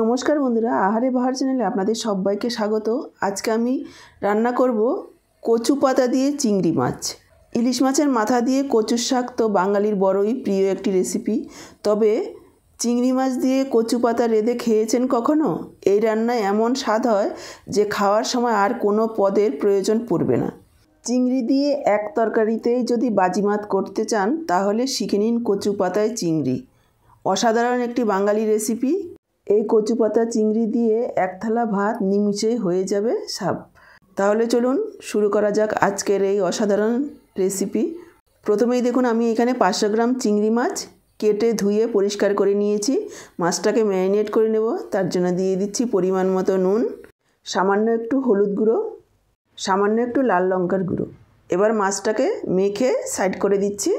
নমস্কার বন্ধুরা আহারে বাহার চ্যানেলে আপনাদের সবাইকে স্বাগত আজকে আমি রান্না করব কচু পাতা দিয়ে চিংড়ি মাছ ইলিশ মাছের মাথা দিয়ে কচুর শাক তো বাঙালির বড়ই প্রিয় একটি রেসিপি তবে চিংড়ি মাছ দিয়ে কচু পাতা রেঁধে খেয়েছেন কখনো এই রান্নায় এমন স্বাদ হয় যে খাওয়ার সময় আর কোনো পদের প্রয়োজন পড়বে না চিংড়ি দিয়ে এক তরকারিতেই যদি বাজিমাত করতে চান তাহলে শিখে নিন কচু পাতায় চিংড়ি অসাধারণ একটি বাঙালি রেসিপি এই কচু পাতা চিংড়ি দিয়ে এক থালা ভাত নিমিশে হয়ে যাবে সাপ তাহলে চলুন শুরু করা যাক আজকের এই অসাধারণ রেসিপি প্রথমেই দেখুন আমি এখানে পাঁচশো গ্রাম চিংড়ি মাছ কেটে ধুয়ে পরিষ্কার করে নিয়েছি মাছটাকে ম্যারিনেট করে নেব তার জন্য দিয়ে দিচ্ছি পরিমাণ মতো নুন সামান্য একটু হলুদ গুঁড়ো সামান্য একটু লাল লঙ্কার গুঁড়ো এবার মাছটাকে মেখে সাইড করে দিচ্ছি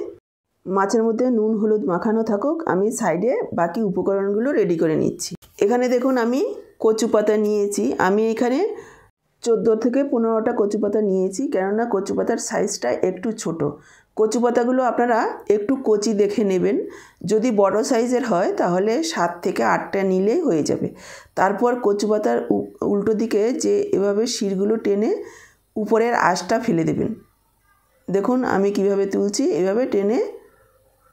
মাছের মধ্যে নুন হলুদ মাখানো থাকুক আমি সাইডে বাকি উপকরণগুলো রেডি করে নিচ্ছি এখানে দেখুন আমি কচু পাতা নিয়েছি আমি এখানে চোদ্দো থেকে পনেরোটা কচু পাতা নিয়েছি কেননা কচু পাতার সাইজটা একটু ছোট কচু পাতাগুলো আপনারা একটু কচি দেখে নেবেন যদি বড় সাইজের হয় তাহলে সাত থেকে আটটা নিলেই হয়ে যাবে তারপর কচু পাতার উল্টো দিকে যে এভাবে শিরগুলো টেনে উপরের আঁশটা ফেলে দেবেন দেখুন আমি কিভাবে তুলছি এভাবে টেনে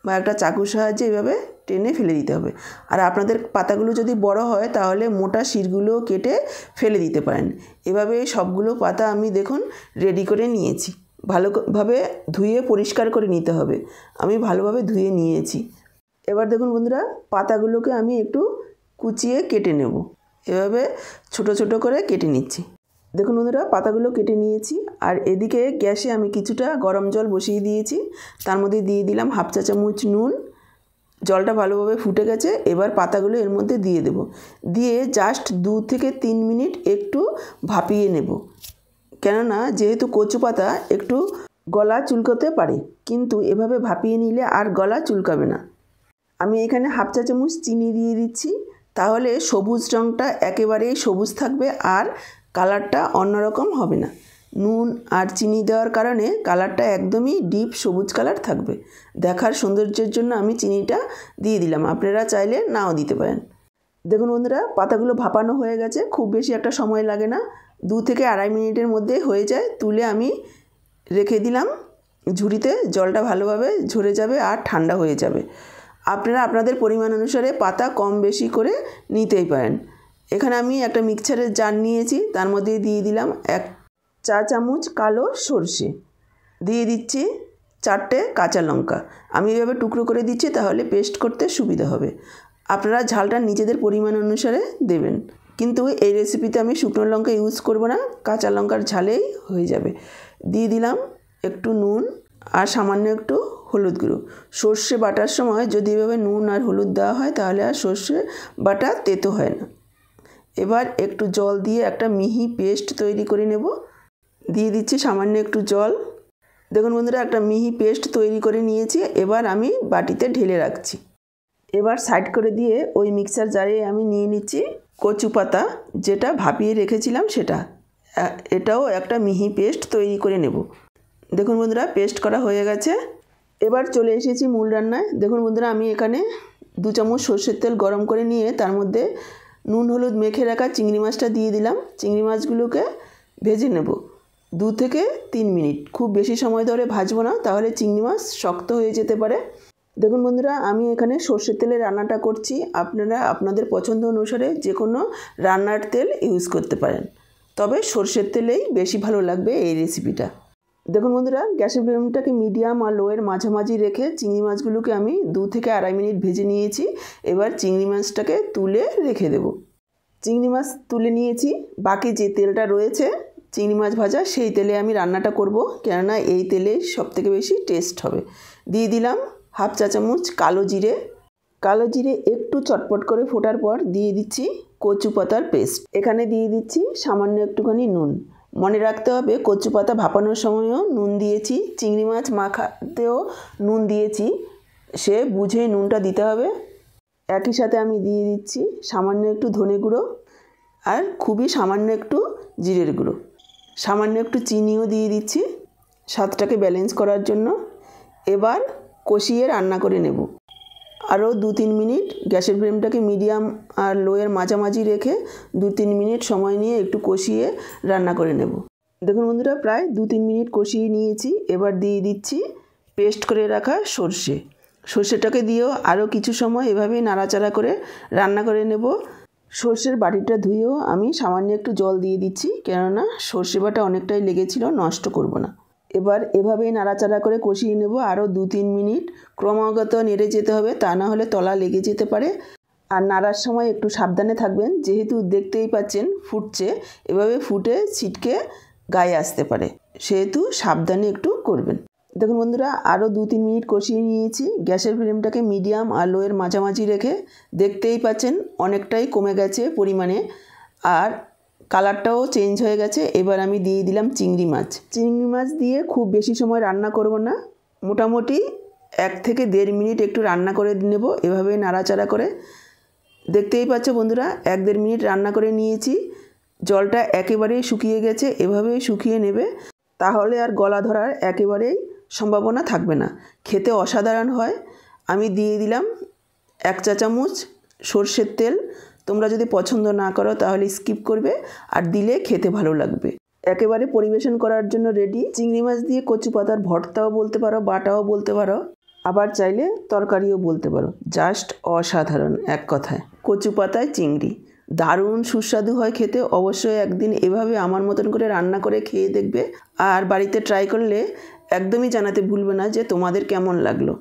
বা একটা চাকুর সাহায্যে এভাবে টেনে ফেলে দিতে হবে আর আপনাদের পাতাগুলো যদি বড় হয় তাহলে মোটা শিরগুলো কেটে ফেলে দিতে পারেন এভাবে সবগুলো পাতা আমি দেখুন রেডি করে নিয়েছি ভালোভাবে ধুয়ে পরিষ্কার করে নিতে হবে আমি ভালোভাবে ধুয়ে নিয়েছি এবার দেখুন বন্ধুরা পাতাগুলোকে আমি একটু কুচিয়ে কেটে নেব এভাবে ছোট ছোট করে কেটে নিচ্ছি দেখুন বন্ধুরা পাতাগুলো কেটে নিয়েছি আর এদিকে গ্যাসে আমি কিছুটা গরম জল বসিয়ে দিয়েছি তার মধ্যে দিয়ে দিলাম হাফ চা চামচ নুন জলটা ভালোভাবে ফুটে গেছে এবার পাতাগুলো এর মধ্যে দিয়ে দেব দিয়ে জাস্ট দু থেকে তিন মিনিট একটু ভাপিয়ে নেব কেননা যেহেতু কচু পাতা একটু গলা চুলকোতে পারে কিন্তু এভাবে ভাপিয়ে নিলে আর গলা চুলকাবে না আমি এখানে হাফ চা চামচ চিনি দিয়ে দিচ্ছি তাহলে সবুজ রঙটা একেবারেই সবুজ থাকবে আর কালারটা অন্যরকম হবে না নুন আর চিনি দেওয়ার কারণে কালারটা একদমই ডিপ সবুজ কালার থাকবে দেখার সৌন্দর্যের জন্য আমি চিনিটা দিয়ে দিলাম আপনারা চাইলে নাও দিতে পারেন দেখুন বন্ধুরা পাতাগুলো ভাপানো হয়ে গেছে খুব বেশি একটা সময় লাগে না দু থেকে আড়াই মিনিটের মধ্যে হয়ে যায় তুলে আমি রেখে দিলাম ঝুড়িতে জলটা ভালোভাবে ঝরে যাবে আর ঠান্ডা হয়ে যাবে আপনারা আপনাদের পরিমাণ অনুসারে পাতা কম বেশি করে নিতেই পারেন এখানে আমি একটা মিক্সারের জার নিয়েছি তার মধ্যে দিয়ে দিলাম এক চা চামচ কালো সর্ষে দিয়ে দিচ্ছি চারটে কাঁচা লঙ্কা আমি এভাবে টুকরো করে দিচ্ছি তাহলে পেস্ট করতে সুবিধা হবে আপনারা ঝালটা নিজেদের পরিমাণ অনুসারে দেবেন কিন্তু এই রেসিপিতে আমি শুকনো লঙ্কা ইউজ করব না কাঁচা লঙ্কার ঝালেই হয়ে যাবে দিয়ে দিলাম একটু নুন আর সামান্য একটু হলুদ গুঁড়ো সর্ষে বাটার সময় যদি এভাবে নুন আর হলুদ দেওয়া হয় তাহলে আর সর্ষে বাটা তেতো হয় না এবার একটু জল দিয়ে একটা মিহি পেস্ট তৈরি করে নেব দিয়ে দিচ্ছি সামান্য একটু জল দেখুন বন্ধুরা একটা মিহি পেস্ট তৈরি করে নিয়েছি এবার আমি বাটিতে ঢেলে রাখছি এবার সাইড করে দিয়ে ওই মিক্সার জারে আমি নিয়ে নিচ্ছি কচু পাতা যেটা ভাপিয়ে রেখেছিলাম সেটা এটাও একটা মিহি পেস্ট তৈরি করে নেব দেখুন বন্ধুরা পেস্ট করা হয়ে গেছে এবার চলে এসেছি মূল রান্নায় দেখুন বন্ধুরা আমি এখানে দু চামচ সর্ষের তেল গরম করে নিয়ে তার মধ্যে নুন হলুদ মেখে রাখা চিংড়ি মাছটা দিয়ে দিলাম চিংড়ি মাছগুলোকে ভেজে নেব দু থেকে তিন মিনিট খুব বেশি সময় ধরে ভাজবো না তাহলে চিংড়ি মাছ শক্ত হয়ে যেতে পারে দেখুন বন্ধুরা আমি এখানে সর্ষের তেলে রান্নাটা করছি আপনারা আপনাদের পছন্দ অনুসারে যে কোনো রান্নার তেল ইউজ করতে পারেন তবে সর্ষের তেলেই বেশি ভালো লাগবে এই রেসিপিটা দেখুন বন্ধুরা গ্যাসের ফ্লেমটাকে মিডিয়াম আর লোয়ের মাঝামাঝি রেখে চিংড়ি মাছগুলোকে আমি দু থেকে আড়াই মিনিট ভেজে নিয়েছি এবার চিংড়ি মাছটাকে তুলে রেখে দেব চিংড়ি মাছ তুলে নিয়েছি বাকি যে তেলটা রয়েছে চিংড়ি মাছ ভাজা সেই তেলে আমি রান্নাটা করব কেননা এই তেলে সবথেকে বেশি টেস্ট হবে দিয়ে দিলাম হাফ চা চামচ কালো জিরে কালো জিরে একটু চটপট করে ফোটার পর দিয়ে দিচ্ছি কচু পাতার পেস্ট এখানে দিয়ে দিচ্ছি সামান্য একটুখানি নুন মনে রাখতে হবে কচু পাতা ভাপানোর সময়ও নুন দিয়েছি চিংড়ি মাছ মাখাতেও নুন দিয়েছি সে বুঝে নুনটা দিতে হবে একই সাথে আমি দিয়ে দিচ্ছি সামান্য একটু ধনে গুঁড়ো আর খুবই সামান্য একটু জিরের গুঁড়ো সামান্য একটু চিনিও দিয়ে দিচ্ছি স্বাদটাকে ব্যালেন্স করার জন্য এবার কষিয়ে রান্না করে নেব আরও দু তিন মিনিট গ্যাসের ফ্লেমটাকে মিডিয়াম আর লোয়ের মাঝামাঝি রেখে দু তিন মিনিট সময় নিয়ে একটু কষিয়ে রান্না করে নেব দেখুন বন্ধুরা প্রায় দু তিন মিনিট কষিয়ে নিয়েছি এবার দিয়ে দিচ্ছি পেস্ট করে রাখা সর্ষে সর্ষেটাকে দিয়েও আরও কিছু সময় এভাবেই নাড়াচাড়া করে রান্না করে নেব সর্ষের বাটিটা ধুয়েও আমি সামান্য একটু জল দিয়ে দিচ্ছি কেননা সর্ষে বাটা অনেকটাই লেগেছিল নষ্ট করব না এবার এভাবেই নাড়াচাড়া করে কষিয়ে নেব আরও দু তিন মিনিট ক্রমাগত নেড়ে যেতে হবে তা না হলে তলা লেগে যেতে পারে আর নাড়ার সময় একটু সাবধানে থাকবেন যেহেতু দেখতেই পাচ্ছেন ফুটছে এভাবে ফুটে ছিটকে গায়ে আসতে পারে সেহেতু সাবধানে একটু করবেন দেখুন বন্ধুরা আরও দু তিন মিনিট কষিয়ে নিয়েছি গ্যাসের ফ্লেমটাকে মিডিয়াম আর লোয়ের মাঝামাঝি রেখে দেখতেই পাচ্ছেন অনেকটাই কমে গেছে পরিমাণে আর কালারটাও চেঞ্জ হয়ে গেছে এবার আমি দিয়ে দিলাম চিংড়ি মাছ চিংড়ি মাছ দিয়ে খুব বেশি সময় রান্না করব না মোটামুটি এক থেকে দেড় মিনিট একটু রান্না করে নেব এভাবে নাড়াচাড়া করে দেখতেই পাচ্ছ বন্ধুরা এক দেড় মিনিট রান্না করে নিয়েছি জলটা একেবারেই শুকিয়ে গেছে এভাবেই শুকিয়ে নেবে তাহলে আর গলা ধরার একেবারেই সম্ভাবনা থাকবে না খেতে অসাধারণ হয় আমি দিয়ে দিলাম এক চা চামচ সর্ষের তেল তোমরা যদি পছন্দ না করো তাহলে স্কিপ করবে আর দিলে খেতে ভালো লাগবে একেবারে পরিবেশন করার জন্য রেডি চিংড়ি মাছ দিয়ে কচু পাতার ভর্তাও বলতে পারো বাটাও বলতে পারো আবার চাইলে তরকারিও বলতে পারো জাস্ট অসাধারণ এক কথায় কচু পাতায় চিংড়ি দারুণ সুস্বাদু হয় খেতে অবশ্যই একদিন এভাবে আমার মতন করে রান্না করে খেয়ে দেখবে আর বাড়িতে ট্রাই করলে একদমই জানাতে ভুলবে না যে তোমাদের কেমন লাগলো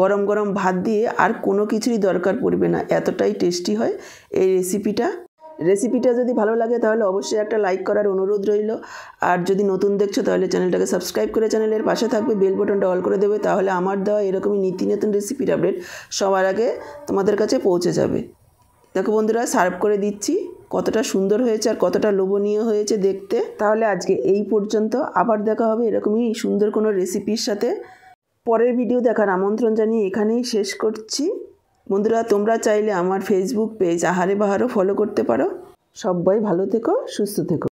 গরম গরম ভাত দিয়ে আর কোনো কিছুরই দরকার পড়বে না এতটাই টেস্টি হয় এই রেসিপিটা রেসিপিটা যদি ভালো লাগে তাহলে অবশ্যই একটা লাইক করার অনুরোধ রইল আর যদি নতুন দেখছো তাহলে চ্যানেলটাকে সাবস্ক্রাইব করে চ্যানেলের পাশে থাকবে বেল বটনটা অল করে দেবে তাহলে আমার দেওয়া এরকমই নীতি নতুন রেসিপির আপডেট সবার আগে তোমাদের কাছে পৌঁছে যাবে দেখো বন্ধুরা সার্ভ করে দিচ্ছি কতটা সুন্দর হয়েছে আর কতটা লোভনীয় হয়েছে দেখতে তাহলে আজকে এই পর্যন্ত আবার দেখা হবে এরকমই সুন্দর কোনো রেসিপির সাথে পরের ভিডিও দেখার আমন্ত্রণ জানিয়ে এখানেই শেষ করছি বন্ধুরা তোমরা চাইলে আমার ফেসবুক পেজ আহারে বাহারও ফলো করতে পারো সবাই ভালো থেকো সুস্থ থেকো